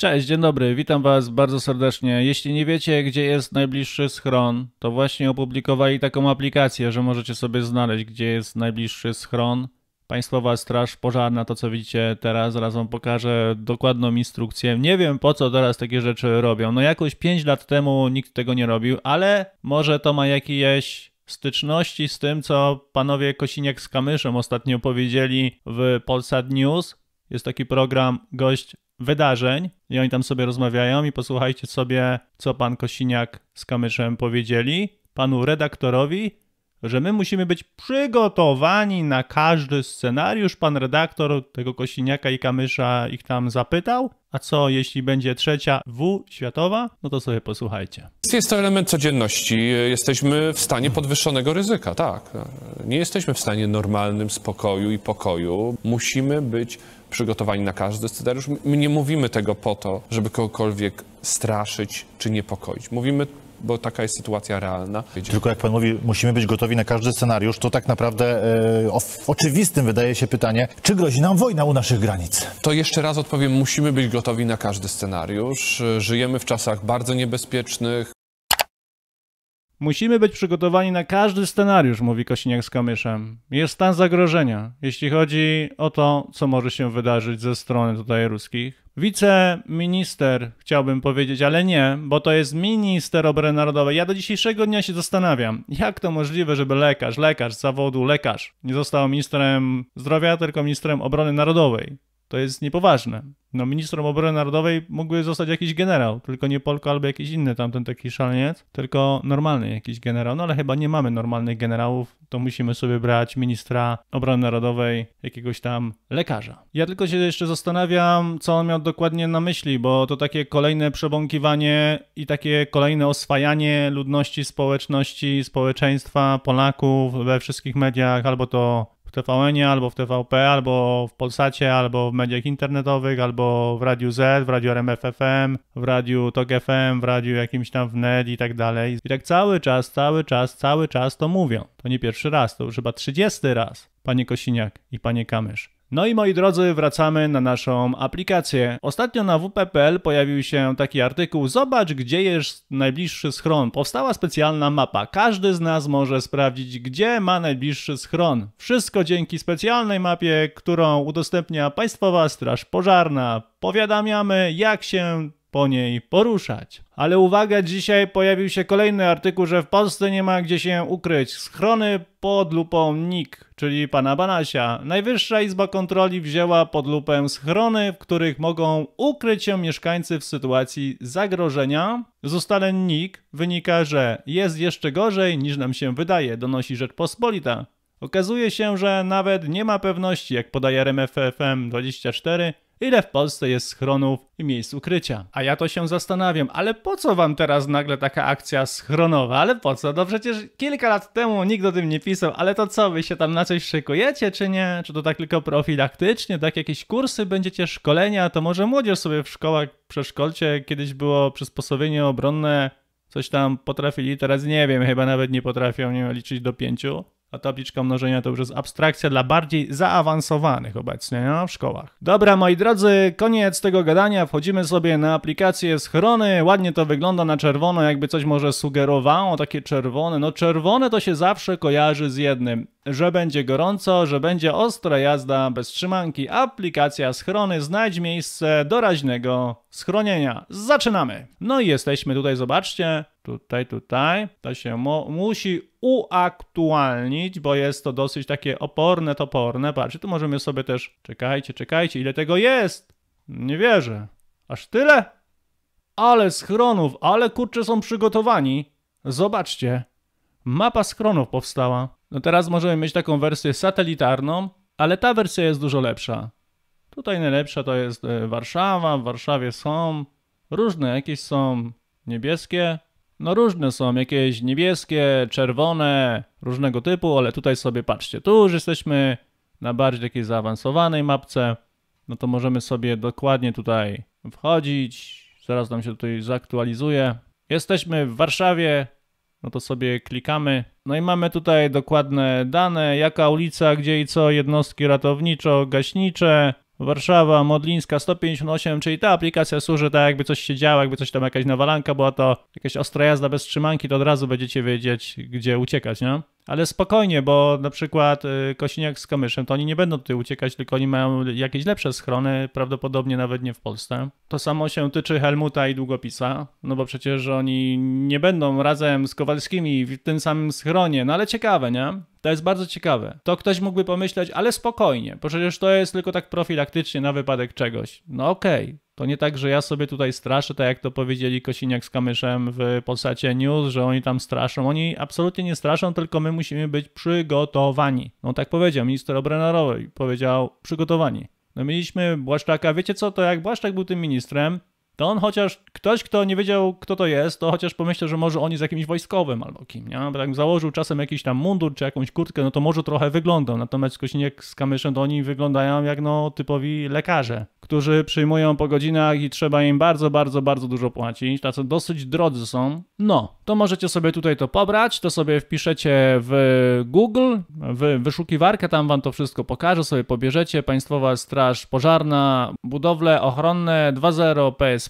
Cześć, dzień dobry, witam Was bardzo serdecznie. Jeśli nie wiecie, gdzie jest najbliższy schron, to właśnie opublikowali taką aplikację, że możecie sobie znaleźć, gdzie jest najbliższy schron. Państwowa Straż Pożarna, to co widzicie teraz, zaraz Wam pokażę dokładną instrukcję. Nie wiem po co teraz takie rzeczy robią. No jakoś 5 lat temu nikt tego nie robił, ale może to ma jakieś styczności z tym, co panowie Kosiniak z Kamyszem ostatnio powiedzieli w Polsat News, jest taki program Gość Wydarzeń i oni tam sobie rozmawiają i posłuchajcie sobie, co pan Kosiniak z Kamyszem powiedzieli panu redaktorowi, że my musimy być przygotowani na każdy scenariusz. Pan redaktor tego Kosiniaka i Kamysza ich tam zapytał. A co jeśli będzie trzecia W światowa? No to sobie posłuchajcie. Jest to element codzienności. Jesteśmy w stanie podwyższonego ryzyka, tak. Nie jesteśmy w stanie normalnym spokoju i pokoju. Musimy być przygotowani na każdy scenariusz. My nie mówimy tego po to, żeby kogokolwiek straszyć czy niepokoić. Mówimy bo taka jest sytuacja realna. Tylko jak pan mówi, musimy być gotowi na każdy scenariusz, to tak naprawdę e, o, oczywistym wydaje się pytanie, czy grozi nam wojna u naszych granic? To jeszcze raz odpowiem, musimy być gotowi na każdy scenariusz. Żyjemy w czasach bardzo niebezpiecznych. Musimy być przygotowani na każdy scenariusz, mówi Kosiniak z Kamyszem. Jest stan zagrożenia, jeśli chodzi o to, co może się wydarzyć ze strony tutaj ruskich. Wiceminister, chciałbym powiedzieć, ale nie, bo to jest minister obrony narodowej. Ja do dzisiejszego dnia się zastanawiam, jak to możliwe, żeby lekarz, lekarz z zawodu, lekarz nie został ministrem zdrowia, tylko ministrem obrony narodowej. To jest niepoważne. No, ministrem obrony narodowej mógłby zostać jakiś generał, tylko nie Polko albo jakiś inny tamten taki szaleniec, tylko normalny jakiś generał. No ale chyba nie mamy normalnych generałów, to musimy sobie brać ministra obrony narodowej, jakiegoś tam lekarza. Ja tylko się jeszcze zastanawiam, co on miał dokładnie na myśli, bo to takie kolejne przebąkiwanie i takie kolejne oswajanie ludności, społeczności, społeczeństwa, Polaków we wszystkich mediach, albo to w tvn albo w TVP, albo w Polsacie, albo w mediach internetowych, albo w Radiu Z, w Radiu RMF FM, w Radiu TOG FM, w Radiu jakimś tam w Ned i tak dalej. I tak cały czas, cały czas, cały czas to mówią. To nie pierwszy raz, to już chyba 30 raz, panie Kosiniak i panie Kamysz. No i moi drodzy, wracamy na naszą aplikację. Ostatnio na wp.pl pojawił się taki artykuł Zobacz, gdzie jest najbliższy schron. Powstała specjalna mapa. Każdy z nas może sprawdzić, gdzie ma najbliższy schron. Wszystko dzięki specjalnej mapie, którą udostępnia Państwowa Straż Pożarna. Powiadamiamy, jak się po niej poruszać. Ale uwaga, dzisiaj pojawił się kolejny artykuł, że w Polsce nie ma gdzie się ukryć. Schrony pod lupą NIK, czyli pana Banasia. Najwyższa Izba Kontroli wzięła pod lupę schrony, w których mogą ukryć się mieszkańcy w sytuacji zagrożenia. Z ustaleń NIK wynika, że jest jeszcze gorzej niż nam się wydaje, donosi Rzeczpospolita. Okazuje się, że nawet nie ma pewności, jak podaje RMFFM24, ile w Polsce jest schronów i miejsc ukrycia. A ja to się zastanawiam, ale po co wam teraz nagle taka akcja schronowa? Ale po co? No przecież kilka lat temu nikt o tym nie pisał, ale to co, wy się tam na coś szykujecie, czy nie? Czy to tak tylko profilaktycznie, tak jakieś kursy będziecie, szkolenia? To może młodzież sobie w szkołach, przeszkolcie, kiedyś było przysposobienie obronne, coś tam potrafili, teraz nie wiem, chyba nawet nie potrafią nie liczyć do pięciu a tabliczka mnożenia to już jest abstrakcja dla bardziej zaawansowanych obecnie no, w szkołach. Dobra, moi drodzy, koniec tego gadania. Wchodzimy sobie na aplikację schrony. Ładnie to wygląda na czerwono, jakby coś może sugerowało, takie czerwone. No czerwone to się zawsze kojarzy z jednym, że będzie gorąco, że będzie ostra jazda bez trzymanki. Aplikacja schrony, znajdź miejsce doraźnego schronienia. Zaczynamy! No i jesteśmy tutaj, zobaczcie tutaj, tutaj. To się mu musi uaktualnić, bo jest to dosyć takie oporne, toporne. Patrzcie, tu możemy sobie też... Czekajcie, czekajcie, ile tego jest? Nie wierzę. Aż tyle? Ale schronów, ale kurcze są przygotowani. Zobaczcie. Mapa schronów powstała. No teraz możemy mieć taką wersję satelitarną, ale ta wersja jest dużo lepsza. Tutaj najlepsza to jest e, Warszawa, w Warszawie są różne, jakieś są niebieskie, no różne są, jakieś niebieskie, czerwone, różnego typu, ale tutaj sobie patrzcie, tu już jesteśmy na bardziej takiej zaawansowanej mapce, no to możemy sobie dokładnie tutaj wchodzić, zaraz nam się tutaj zaktualizuje. Jesteśmy w Warszawie, no to sobie klikamy. No i mamy tutaj dokładne dane, jaka ulica, gdzie i co, jednostki ratowniczo-gaśnicze, Warszawa, Modlińska 158, czyli ta aplikacja służy tak, jakby coś się działo, jakby coś tam jakaś nawalanka była, to jakaś ostra jazda bez trzymanki, to od razu będziecie wiedzieć, gdzie uciekać, nie? Ale spokojnie, bo na przykład y, Kosiniak z Kamyszem, to oni nie będą tutaj uciekać, tylko oni mają jakieś lepsze schrony, prawdopodobnie nawet nie w Polsce. To samo się tyczy Helmuta i Długopisa, no bo przecież oni nie będą razem z Kowalskimi w tym samym schronie, no ale ciekawe, nie? To jest bardzo ciekawe. To ktoś mógłby pomyśleć, ale spokojnie, bo przecież to jest tylko tak profilaktycznie na wypadek czegoś. No okej, okay. To nie tak, że ja sobie tutaj straszę, tak jak to powiedzieli Kosiniak z Kamyszem w Polsacie News, że oni tam straszą. Oni absolutnie nie straszą, tylko my musimy być przygotowani. No tak powiedział minister obrony narodowej, powiedział przygotowani. No mieliśmy Błaszczaka, wiecie co, to jak Błaszczak był tym ministrem, to on chociaż, ktoś, kto nie wiedział, kto to jest, to chociaż pomyślał, że może on jest jakimś wojskowym albo kim, nie? Bo tak założył czasem jakiś tam mundur czy jakąś kurtkę, no to może trochę wyglądał. Natomiast Kośniak z Kamyszem, to oni wyglądają jak no typowi lekarze, którzy przyjmują po godzinach i trzeba im bardzo, bardzo, bardzo dużo płacić. Tacy dosyć drodzy są. No, to możecie sobie tutaj to pobrać, to sobie wpiszecie w Google, w wyszukiwarkę, tam wam to wszystko pokaże, sobie pobierzecie. Państwowa Straż Pożarna, budowle ochronne 2.0 PSP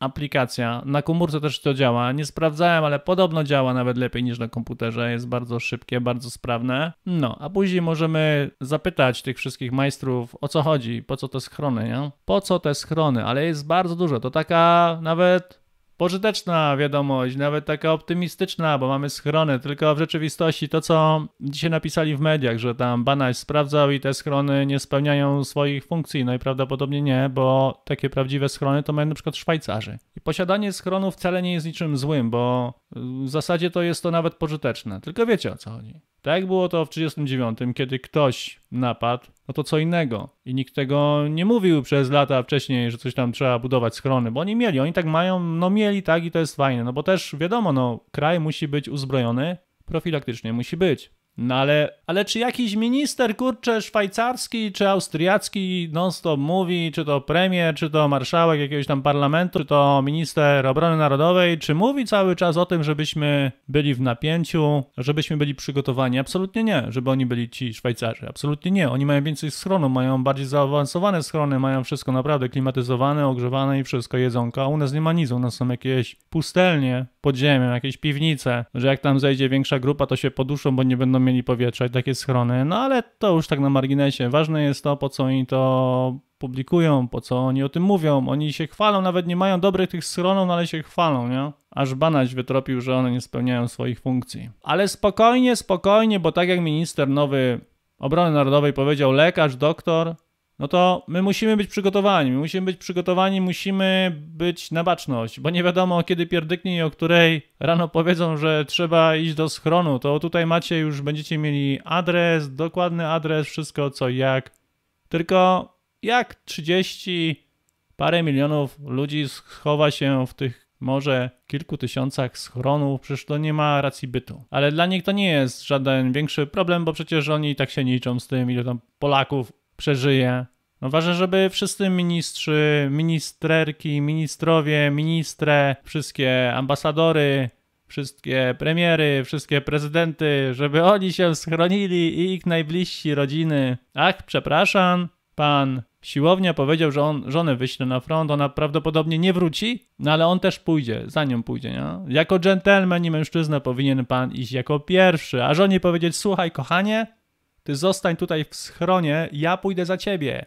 aplikacja. Na komórce też to działa. Nie sprawdzałem, ale podobno działa nawet lepiej niż na komputerze. Jest bardzo szybkie, bardzo sprawne. No, a później możemy zapytać tych wszystkich majstrów, o co chodzi, po co te schrony, nie? Po co te schrony, ale jest bardzo dużo. To taka nawet pożyteczna wiadomość, nawet taka optymistyczna, bo mamy schrony, tylko w rzeczywistości to, co dzisiaj napisali w mediach, że tam Banaś sprawdzał i te schrony nie spełniają swoich funkcji, no i prawdopodobnie nie, bo takie prawdziwe schrony to mają na przykład Szwajcarzy. I posiadanie schronu wcale nie jest niczym złym, bo y, w zasadzie to jest to nawet pożyteczne, tylko wiecie o co chodzi. Tak było to w 1939, kiedy ktoś napadł no to co innego. I nikt tego nie mówił przez lata wcześniej, że coś tam trzeba budować schrony, bo oni mieli, oni tak mają, no mieli tak i to jest fajne, no bo też wiadomo, no kraj musi być uzbrojony profilaktycznie, musi być. No ale, ale czy jakiś minister, kurczę, szwajcarski czy austriacki non-stop mówi, czy to premier, czy to marszałek jakiegoś tam parlamentu, czy to minister obrony narodowej, czy mówi cały czas o tym, żebyśmy byli w napięciu, żebyśmy byli przygotowani? Absolutnie nie, żeby oni byli ci Szwajcarzy. Absolutnie nie. Oni mają więcej schronu, mają bardziej zaawansowane schrony, mają wszystko naprawdę klimatyzowane, ogrzewane i wszystko jedzonka, a u nas nie ma nic. U nas są jakieś pustelnie pod ziemią, jakieś piwnice, że jak tam zejdzie większa grupa, to się poduszą, bo nie będą mieli powietrza i takie schrony, no ale to już tak na marginesie. Ważne jest to, po co oni to publikują, po co oni o tym mówią. Oni się chwalą, nawet nie mają dobrych tych schronów, no ale się chwalą, nie? Aż Banaś wytropił, że one nie spełniają swoich funkcji. Ale spokojnie, spokojnie, bo tak jak minister nowy obrony narodowej powiedział, lekarz, doktor, no to my musimy być przygotowani. My musimy być przygotowani, musimy być na baczność, bo nie wiadomo kiedy pierdyknie i o której rano powiedzą, że trzeba iść do schronu. To tutaj macie już, będziecie mieli adres, dokładny adres, wszystko co jak. Tylko jak 30 parę milionów ludzi schowa się w tych może kilku tysiącach schronów, przecież to nie ma racji bytu. Ale dla nich to nie jest żaden większy problem, bo przecież oni i tak się niczą z tym, ile tam Polaków przeżyje no ważne, żeby wszyscy ministrzy, ministerki, ministrowie, ministre, wszystkie ambasadory, wszystkie premiery, wszystkie prezydenty, żeby oni się schronili i ich najbliżsi rodziny. Ach, przepraszam, pan siłownia powiedział, że on żonę wyśle na front, ona prawdopodobnie nie wróci, no ale on też pójdzie, za nią pójdzie, nie? Jako dżentelmen i mężczyzna powinien pan iść jako pierwszy, a żonie powiedzieć, słuchaj kochanie, ty zostań tutaj w schronie, ja pójdę za ciebie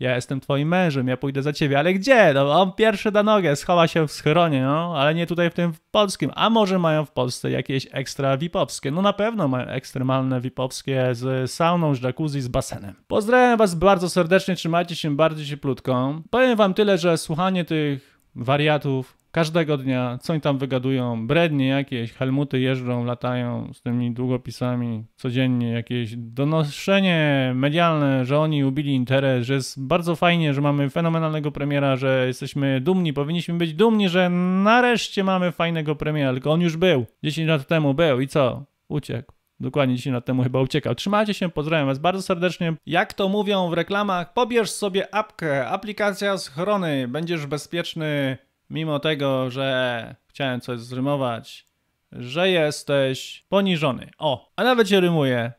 ja jestem twoim mężem, ja pójdę za ciebie, ale gdzie? No on pierwszy da nogę, schowa się w schronie, no, ale nie tutaj w tym w polskim. A może mają w Polsce jakieś ekstra vipowskie? No na pewno mają ekstremalne vipowskie z sauną, z jacuzzi, z basenem. Pozdrawiam was bardzo serdecznie, trzymajcie się bardzo cieplutką. Powiem wam tyle, że słuchanie tych wariatów Każdego dnia, co oni tam wygadują, brednie jakieś, helmuty jeżdżą, latają z tymi długopisami codziennie, jakieś donoszenie medialne, że oni ubili interes, że jest bardzo fajnie, że mamy fenomenalnego premiera, że jesteśmy dumni, powinniśmy być dumni, że nareszcie mamy fajnego premiera, tylko on już był, 10 lat temu był i co? Uciekł. Dokładnie 10 lat temu chyba uciekał. Trzymajcie się, pozdrawiam Was bardzo serdecznie. Jak to mówią w reklamach, pobierz sobie apkę, aplikacja schrony, będziesz bezpieczny mimo tego, że chciałem coś zrymować, że jesteś poniżony. O, a nawet się rymuje.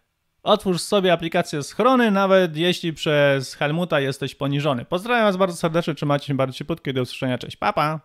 Otwórz sobie aplikację schrony, nawet jeśli przez Helmuta jesteś poniżony. Pozdrawiam Was bardzo serdecznie, trzymajcie się bardzo ciepłutko i do usłyszenia. Cześć, papa!